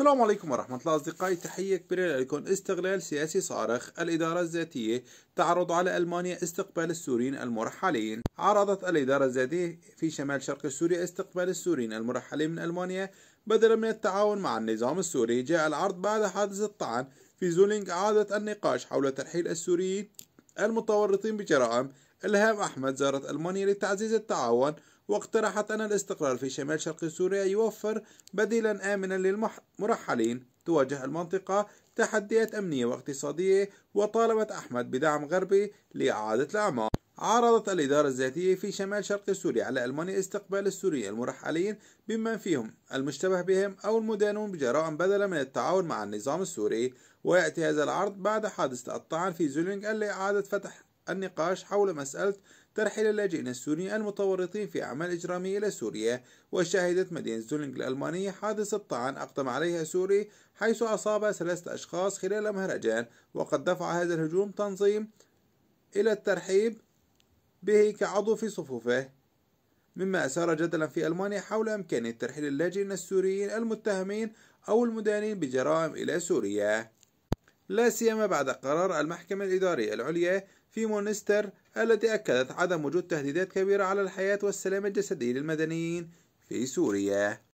السلام عليكم ورحمة الله أصدقائي تحية كبيرة لكم استغلال سياسي صارخ الإدارة الذاتية تعرض على ألمانيا استقبال السوريين المرحلين عرضت الإدارة الذاتية في شمال شرق سوريا استقبال السوريين المرحلين من ألمانيا بدلا من التعاون مع النظام السوري جاء العرض بعد حادث الطعن في زولينغ إعادة النقاش حول ترحيل السوريين المتورطين بجرائم إلهام أحمد زارت ألمانيا لتعزيز التعاون واقترحت أن الاستقرار في شمال شرق سوريا يوفر بديلا آمنا للمرحلين تواجه المنطقة تحديات أمنية واقتصادية وطالبت أحمد بدعم غربي لإعادة الأعمار عرضت الإدارة الذاتية في شمال شرق سوريا على ألمانيا استقبال السوريين المرحلين بمن فيهم المشتبه بهم أو المدانون بجرائم بدلا من التعاون مع النظام السوري ويأتي هذا العرض بعد حادثة الطعن في زولينج لإعادة فتح النقاش حول مسألة ترحيل اللاجئين السوريين المتورطين في أعمال إجرامية إلى سوريا وشهدت مدينة زولينغ الألمانية حادثة طعن أقدم عليها سوري حيث أصاب ثلاثة أشخاص خلال مهرجان وقد دفع هذا الهجوم تنظيم إلى الترحيب به كعضو في صفوفه مما أثار جدلا في ألمانيا حول إمكانية ترحيل اللاجئين السوريين المتهمين أو المدانين بجرائم إلى سوريا لا سيما بعد قرار المحكمة الإدارية العليا في مونستر التي أكدت عدم وجود تهديدات كبيرة على الحياة والسلام الجسدي للمدنيين في سوريا